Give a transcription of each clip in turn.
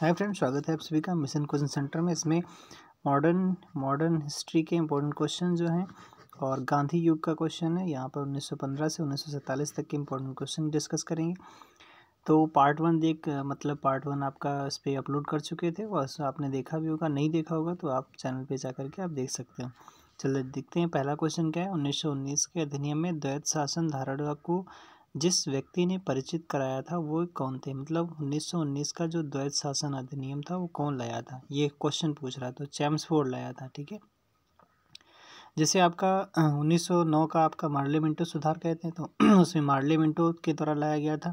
hi friend स्वागत है आप सभी का मिशन क्वेश्चन सेंटर में इसमें मॉडर्न मॉडर्न हिस्ट्री के इम्पोर्टेंट क्वेश्चन जो हैं और गांधी युग का क्वेश्चन है यहाँ पर 1915 से उन्नीस तक के इम्पोर्टेंट क्वेश्चन डिस्कस करेंगे तो पार्ट वन देख मतलब पार्ट वन आपका इस पर अपलोड कर चुके थे और आपने देखा भी होगा नहीं देखा होगा तो आप चैनल पर जा करके आप देख सकते हैं चलिए देखते हैं पहला क्वेश्चन क्या है 1919 के अधिनियम में द्वैत शासन धारणा को जिस व्यक्ति ने परिचित कराया था वो कौन थे मतलब 1919 का जो द्वैत शासन अधिनियम था वो कौन लाया था ये क्वेश्चन पूछ रहा था तो चैम्सफोर्ड लाया था ठीक है जैसे आपका 1909 का आपका मार्ले मिंटो सुधार कहते हैं तो उसमें मार्ले मिंटो के द्वारा लाया गया था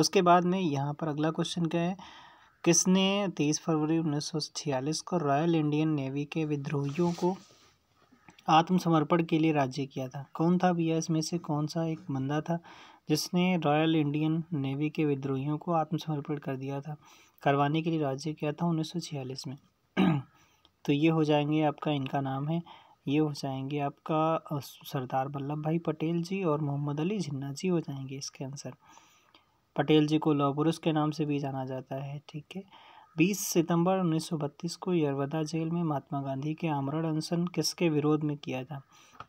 उसके बाद में यहाँ पर अगला क्वेश्चन क्या है किसने तेईस फरवरी उन्नीस को रॉयल इंडियन नेवी के विद्रोहियों को आत्मसमर्पण के लिए राज्य किया था कौन था भैया इसमें से कौन सा एक बंदा था जिसने रॉयल इंडियन नेवी के विद्रोहियों को आत्मसमर्पण कर दिया था करवाने के लिए राज्य किया था उन्नीस में तो ये हो जाएंगे आपका इनका नाम है ये हो जाएंगे आपका सरदार वल्लभ भाई पटेल जी और मोहम्मद अली जिन्ना जी हो जाएंगे इसके आंसर पटेल जी को लौह पुरुष के नाम से भी जाना जाता है ठीक है बीस सितंबर उन्नीस सौ बत्तीस को यरवदा जेल में महात्मा गांधी के आमरण अनशन किसके विरोध में किया था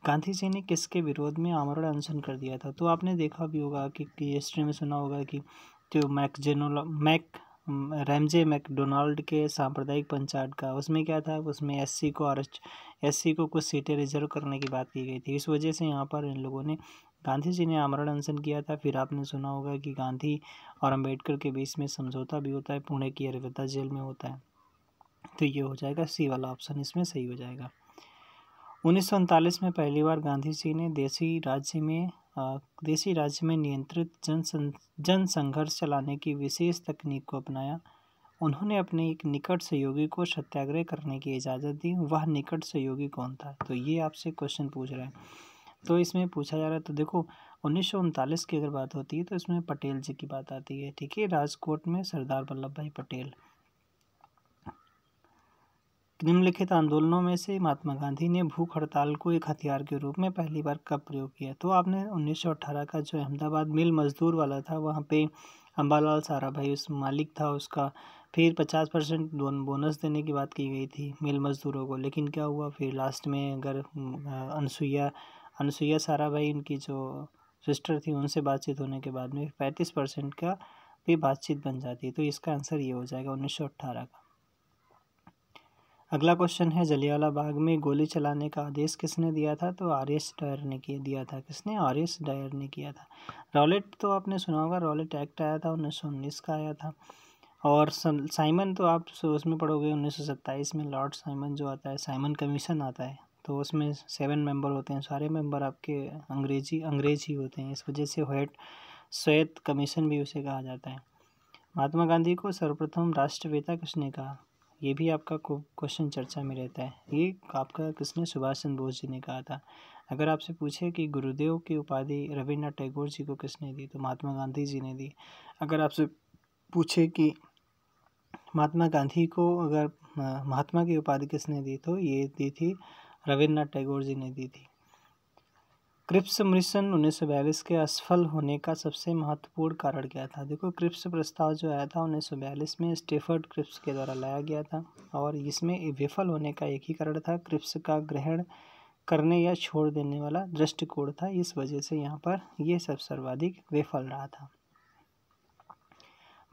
गांधी जी ने किसके विरोध में आमरण अनशन कर दिया था तो आपने देखा भी होगा कि, हिस्ट्री में सुना होगा कि जो मैकजेनोला मैक रैमजे मैकडोनाल्ड के सांप्रदायिक पंचायत का उसमें क्या था उसमें एससी को आरक्ष सी को कुछ सीटें रिजर्व करने की बात की गई थी इस वजह से यहाँ पर इन लोगों ने गांधी जी ने आमरण अनशन किया था फिर आपने सुना होगा कि गांधी और अंबेडकर के बीच में समझौता भी होता है पुणे की अरविता जेल में होता है तो ये हो जाएगा सी वाला ऑप्शन इसमें सही हो जाएगा उन्नीस में पहली बार गांधी जी ने देसी राज्य में देसी राज्य में नियंत्रित जन जन संघर्ष चलाने की विशेष तकनीक को अपनाया उन्होंने अपने एक निकट सहयोगी को सत्याग्रह करने की इजाज़त दी वह निकट सहयोगी कौन था तो ये आपसे क्वेश्चन पूछ रहा है तो इसमें पूछा जा रहा है तो देखो उन्नीस की अगर बात होती है तो इसमें पटेल जी की बात आती है ठीक है राजकोट में सरदार वल्लभ भाई पटेल निम्नलिखित आंदोलनों में से महात्मा गांधी ने भूख हड़ताल को एक हथियार के रूप में पहली बार कब प्रयोग किया तो आपने 1918 का जो अहमदाबाद मिल मजदूर वाला था वहाँ पे अम्बालाल सारा भाई उस मालिक था उसका फिर 50 परसेंट बोनस देने की बात की गई थी मिल मजदूरों को लेकिन क्या हुआ फिर लास्ट में अगर अनसुईया अनुसुईया सारा भाई इनकी जो सिस्टर थी उनसे बातचीत होने के बाद में पैंतीस परसेंट का भी बातचीत बन जाती है तो इसका आंसर ये हो जाएगा उन्नीस सौ अट्ठारह का अगला क्वेश्चन है जलियावाला बाग में गोली चलाने का आदेश किसने दिया था तो आर एस डायर ने किया दिया था किसने आर एस डायर ने किया था रॉलेट तो आपने सुना होगा रॉलेट एक्ट आया था उन्नीस सौ उन्नीस का आया था और साइमन तो आप उसमें पढ़ोगे उन्नीस सौ सत्ताईस में लॉर्ड साइमन जो आता है साइमन कमीशन आता है तो उसमें सेवन मेंबर होते हैं सारे मेंबर आपके अंग्रेजी अंग्रेज ही होते हैं इस वजह से व्हाइट श्वेत कमीशन भी उसे कहा जाता है महात्मा गांधी को सर्वप्रथम राष्ट्रपिता किसने कहा ये भी आपका क्वेश्चन चर्चा में रहता है ये आपका किसने सुभाष चंद्र बोस जी ने कहा था अगर आपसे पूछे कि गुरुदेव की उपाधि रविन्द्रनाथ टैगोर जी को किसने दी तो महात्मा गांधी जी ने दी अगर आपसे पूछे कि महात्मा गांधी को अगर महात्मा की उपाधि किसने दी तो ये दी थी रविन्द्रनाथ टैगोर जी ने दी थी क्रिप्स मिशन उन्नीस के असफल होने का सबसे महत्वपूर्ण कारण क्या था देखो क्रिप्स प्रस्ताव जो आया था उन्नीस में स्टेफर्ड क्रिप्स के द्वारा लाया गया था और इसमें विफल होने का एक ही कारण था क्रिप्स का ग्रहण करने या छोड़ देने वाला दृष्टिकोण था इस वजह से यहाँ पर यह सब सर्वाधिक विफल रहा था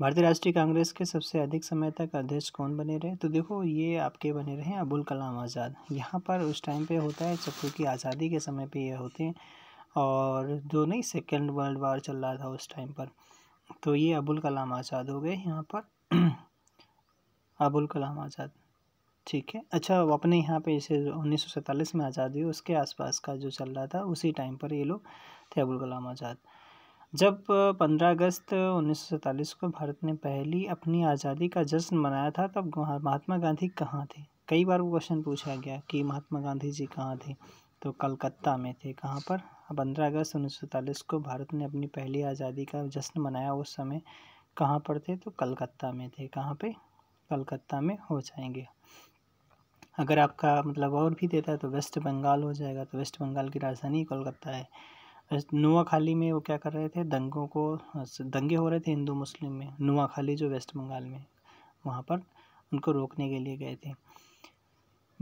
भारतीय राष्ट्रीय कांग्रेस के सबसे अधिक समय तक अध्यक्ष कौन बने रहे तो देखो ये आपके बने रहे हैं अबुल कलाम आज़ाद यहाँ पर उस टाइम पे होता है जबकि की आज़ादी के समय पे ये होते हैं और जो नहीं सेकेंड वर्ल्ड वार चल रहा था उस टाइम पर तो ये अबुल कलाम आज़ाद हो गए यहाँ पर अबुल कलाम आज़ाद ठीक है अच्छा अपने यहाँ पे इसे उन्नीस में आज़ादी हुई उसके आसपास का जो चल रहा था उसी टाइम पर ये लोग थे अबुल कलाम आज़ाद जब पंद्रह अगस्त उन्नीस सौ को भारत ने पहली अपनी आज़ादी का जश्न मनाया था तब महात्मा गांधी कहाँ थे कई बार वो क्वेश्चन पूछा गया कि महात्मा गांधी जी कहाँ थे तो कलकत्ता में थे कहाँ पर पंद्रह अगस्त उन्नीस सौ सैंतालीस को भारत ने अपनी पहली आज़ादी का जश्न मनाया उस समय कहाँ पर थे तो कलकत्ता में थे कहाँ पे कलकत्ता में हो जाएंगे अगर आपका मतलब और भी देता है तो वेस्ट बंगाल हो जाएगा तो वेस्ट बंगाल की राजधानी कोलकाता है नुआखाली में वो क्या कर रहे थे दंगों को दंगे हो रहे थे हिंदू मुस्लिम में नुआखाली जो वेस्ट बंगाल में वहाँ पर उनको रोकने के लिए गए थे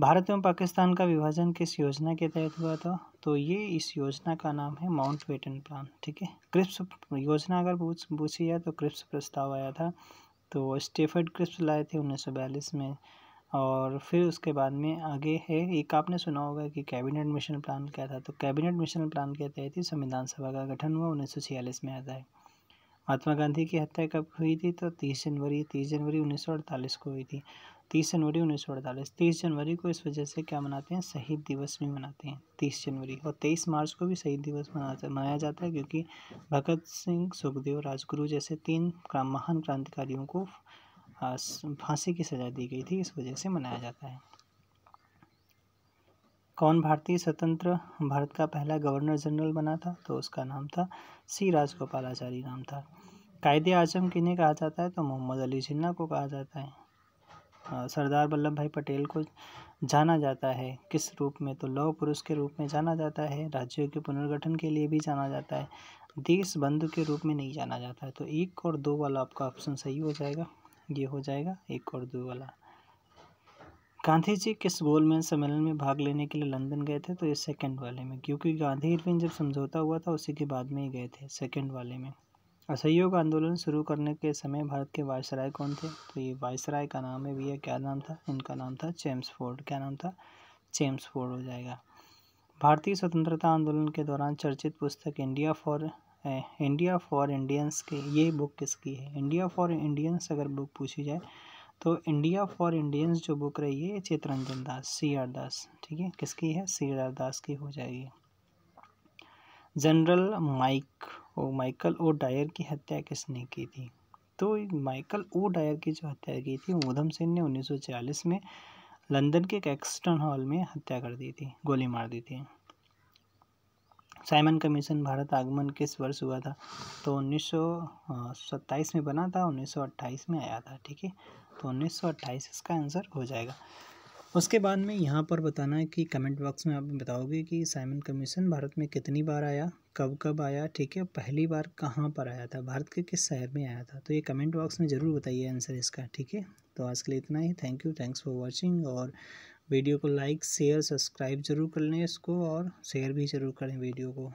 भारत एवं पाकिस्तान का विभाजन किस योजना के तहत हुआ था तो ये इस योजना का नाम है माउंट वेटन प्लान ठीक है क्रिप्स योजना अगर पूछ पूछी है तो क्रिप्स प्रस्ताव आया था तो स्टेफर्ड क्रिप्स लाए थे उन्नीस में और फिर उसके बाद में आगे है एक आपने सुना होगा कि कैबिनेट मिशन प्लान क्या था तो कैबिनेट मिशन प्लान के तहत ही संविधान सभा का गठन हुआ उन्नीस सौ छियालीस में आता है महात्मा गांधी की हत्या कब हुई थी तो तीस जनवरी तीस जनवरी उन्नीस सौ अड़तालीस को हुई थी तीस जनवरी उन्नीस सौ अड़तालीस तीस जनवरी को इस वजह से क्या मनाते हैं शहीद दिवस भी मनाते हैं तीस जनवरी और तेईस मार्च को भी शहीद दिवस मनाते मनाया जाता है क्योंकि भगत सिंह सुखदेव राजगुरु जैसे तीन महान क्रांतिकारियों को फांसी की सज़ा दी गई थी इस वजह से मनाया जाता है कौन भारतीय स्वतंत्र भारत का पहला गवर्नर जनरल बना था तो उसका नाम था सी राजगोपाल आचार्य नाम था कायदे आजम किन्हें कहा जाता है तो मोहम्मद अली जिन्ना को कहा जाता है सरदार वल्लभ भाई पटेल को जाना जाता है किस रूप में तो लौह पुरुष के रूप में जाना जाता है राज्यों के पुनर्गठन के लिए भी जाना जाता है देश बंधु के रूप में नहीं जाना जाता है तो एक और दो वाला आपका ऑप्शन सही हो जाएगा ये हो जाएगा एक और दो वाला गांधी जी किस गोल सम्मेलन में भाग लेने के लिए लंदन गए थे तो ये सेकंड वाले में क्योंकि गांधी इरविन जब समझौता हुआ था उसी के बाद में ही गए थे सेकंड वाले में असहयोग आंदोलन शुरू करने के समय भारत के वायसराय कौन थे तो ये वायसराय का नाम है भैया क्या नाम था इनका नाम था चेम्स फोर्ड क्या नाम था चेम्स फोर्ड हो जाएगा भारतीय स्वतंत्रता आंदोलन के दौरान चर्चित पुस्तक इंडिया फॉर है इंडिया फॉर इंडियंस के ये बुक किसकी है इंडिया फॉर इंडियंस अगर बुक पूछी जाए तो इंडिया फॉर इंडियंस जो बुक रही है चित्रंजन दास सी आर दास ठीक है किसकी है सी आर दास की हो जाएगी general Mike O Michael O'Dwyer की हत्या किसने की थी तो माइकल ओ डायर की जो हत्या की थी ऊधम सिंह ने 1940 में लंदन के एक्सटन हॉल में हत्या कर दी थी गोली मार दी थी साइमन कमीशन भारत आगमन किस वर्ष हुआ था तो उन्नीस सत्ताईस में बना था उन्नीस सौ अट्ठाईस में आया था ठीक है तो उन्नीस सौ अट्ठाईस इसका आंसर हो जाएगा उसके बाद में यहाँ पर बताना है कि कमेंट बॉक्स में आप बताओगे कि साइमन कमीशन भारत में कितनी बार आया कब कब आया ठीक है पहली बार कहाँ पर आया था भारत के किस शहर में आया था तो ये कमेंट बॉक्स में ज़रूर बताइए आंसर इसका ठीक है तो आज के लिए इतना ही thank you thanks for watching और वीडियो को लाइक शेयर सब्सक्राइब ज़रूर कर लें इसको और शेयर भी ज़रूर करें वीडियो को